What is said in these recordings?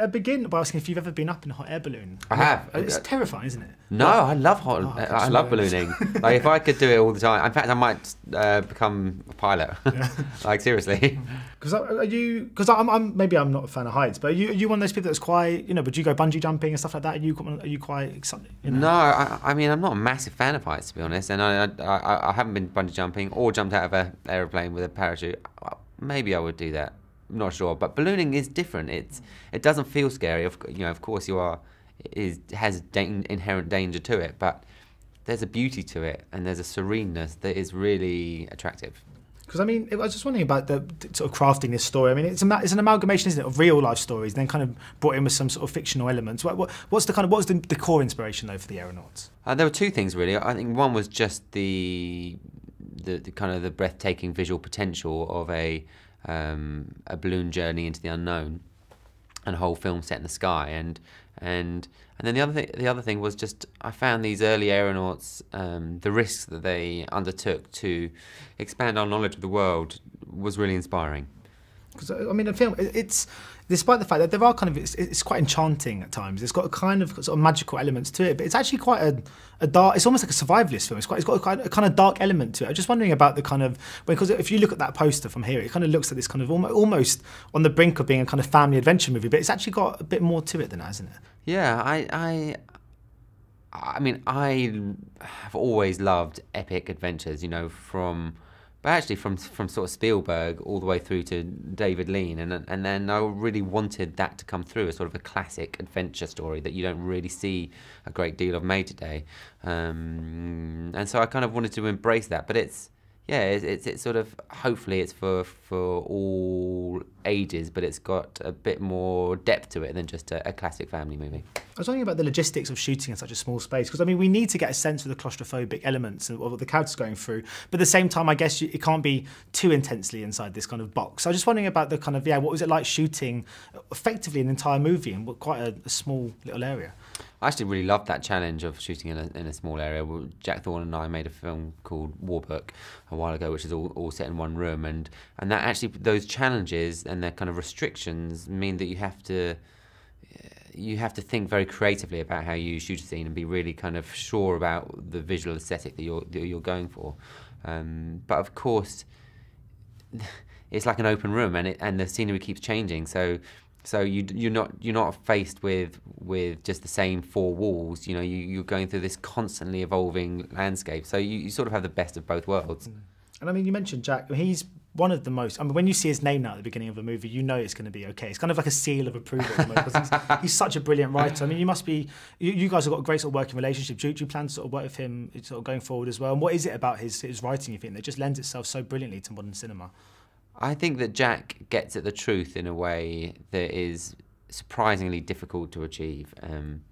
I begin by asking if you've ever been up in a hot air balloon. I have. It's terrifying, isn't it? No, I love hot. Oh, I, I love ballooning. like if I could do it all the time. In fact, I might uh, become a pilot. Yeah. like seriously. Because uh, are you? Because I'm, I'm, maybe I'm not a fan of heights, but are you, are you one of those people that's quite you know? Would you go bungee jumping and stuff like that? Are you are you quite excited? You know? No, I, I, mean I'm not a massive fan of heights to be honest, and I, I I haven't been bungee jumping or jumped out of an aeroplane with a parachute. Maybe I would do that not sure. But ballooning is different. It's it doesn't feel scary. Of you know, of course, you are is has da- inherent danger to it, but there's a beauty to it and there's a sereneness that is really attractive. Because I mean, I was just wondering about the sort of crafting this story. I mean, it's, a, it's an amalgamation, isn't it, of real life stories, then kind of brought in with some sort of fictional elements. What, what, what's the kind of what's the, the core inspiration though for the aeronauts? Uh, there were two things really. I think one was just the, the the kind of the breathtaking visual potential of a um, a balloon journey into the unknown, and a whole film set in the sky. And and and then the other thing, the other thing was just I found these early aeronauts, um, the risks that they undertook to expand our knowledge of the world was really inspiring. Because uh, I mean, a film it's despite the fact that there are kind of it's, it's, quite enchanting at times. It's got a kind of sort of magical elements to it, but it's actually quite a, a dark. It's almost like a survivalist film. It's quite it's got a, a kind of dark element to it. I'm just wondering about the kind of because if you look at that poster from here, it kind of looks like this kind of almost, almost on the brink of being a kind of family adventure movie, but it's actually got a bit more to it than that, isn't it? Yeah, I, I I mean, I have always loved epic adventures, you know, from but actually from from sort of Spielberg all the way through to David Lean, and and then I really wanted that to come through as sort of a classic adventure story that you don't really see a great deal of made today, um, and so I kind of wanted to embrace that. But it's yeah, it's, it's, it's sort of hopefully it's for for all ages, but it's got a bit more depth to it than just a, a classic family movie. I was talking about the logistics of shooting in such a small space because I mean we need to get a sense of the claustrophobic elements of what the character's going through, but at the same time I guess you, it can't be too intensely inside this kind of box. So I was just wondering about the kind of yeah, what was it like shooting effectively an entire movie in quite a, a small little area? I actually really loved that challenge of shooting in a, in a small area. Jack Thorne and I made a film called Warbook a while ago, which is all, all set in one room, and and that actually those challenges and their kind of restrictions mean that you have to uh, you have to think very creatively about how you shoot a scene and be really kind of sure about the visual aesthetic that you're that you're going for. Um, but of course. it's like an open room and it, and the scenery keeps changing so so you you're not you're not faced with with just the same four walls. You know, you, you're going through this constantly evolving landscape. So you, you sort of have the best of both worlds. Mm. And I mean, you mentioned Jack. He's one of the most. I mean, when you see his name now at the beginning of a movie, you know it's going to be okay. It's kind of like a seal of approval because he's, he's, such a brilliant writer. I mean, you must be. You, you, guys have got a great sort of working relationship. Do, do you plan to sort of work with him sort of going forward as well? And what is it about his his writing you think that just lends itself so brilliantly to modern cinema? I think that Jack gets at the truth in a way that is surprisingly difficult to achieve. Um,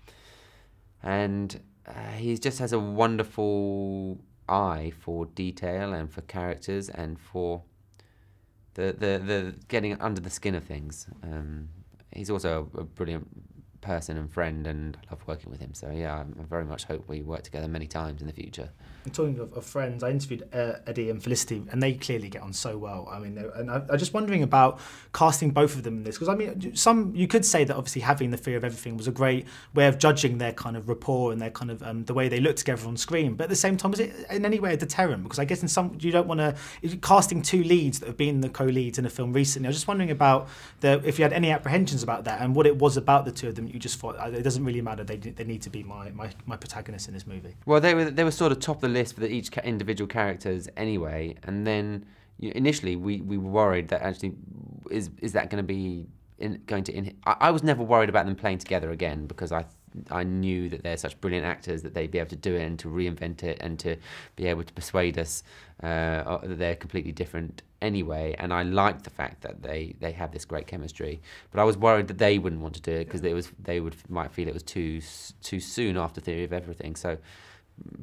and uh, he just has a wonderful eye for detail and for characters and for the the, the getting under the skin of things. Um, he's also a, a brilliant person and friend, and I love working with him. So yeah, I very much hope we work together many times in the future. And talking of, of, friends, I interviewed uh, Eddie and Felicity, and they clearly get on so well. I mean, and I, I'm just wondering about casting both of them in this because I mean, some you could say that obviously having the fear of everything was a great way of judging their kind of rapport and their kind of um, the way they look together on screen. But at the same time, was it in any way a deterrent? Because I guess in some you don't want to casting two leads that have been the co-leads in a film recently. I was just wondering about the if you had any apprehensions about that and what it was about the two of them you just thought uh, it doesn't really matter. They, they need to be my, my, my protagonist in this movie. Well, they were they were sort of top of the list for each individual characters anyway, and then you, initially we, we were worried that actually is is that going to be in, going to in, I, I was never worried about them playing together again because I I knew that they're such brilliant actors that they'd be able to do it and to reinvent it and to be able to persuade us uh, uh that they're completely different anyway. And I liked the fact that they, they have this great chemistry, but I was worried that they wouldn't want to do it because yeah. it was they would might feel it was too too soon after Theory of Everything. So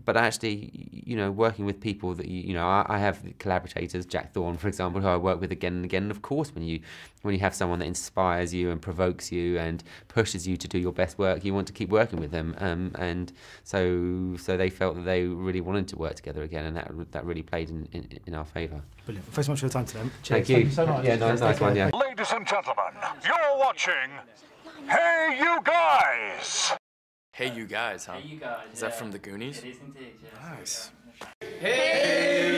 but actually, you know, working with people that you, you know, I, I, have collaborators, Jack Thorne, for example, who I work with again and again. And of course, when you when you have someone that inspires you and provokes you and pushes you to do your best work, you want to keep working with them. Um, and so, so they felt that they really wanted to work together again, and that that really played in, in, in our favour. Brilliant. Thanks so much for your time today. Cheers. Thank you. Thank you so much. Yeah, nice one. Yeah. Ladies and gentlemen, you're watching. Hey, you guys! Hey, you guys, huh? Hey, you guys. Is yeah. that from the Goonies? It is indeed, yeah. Nice. Hey!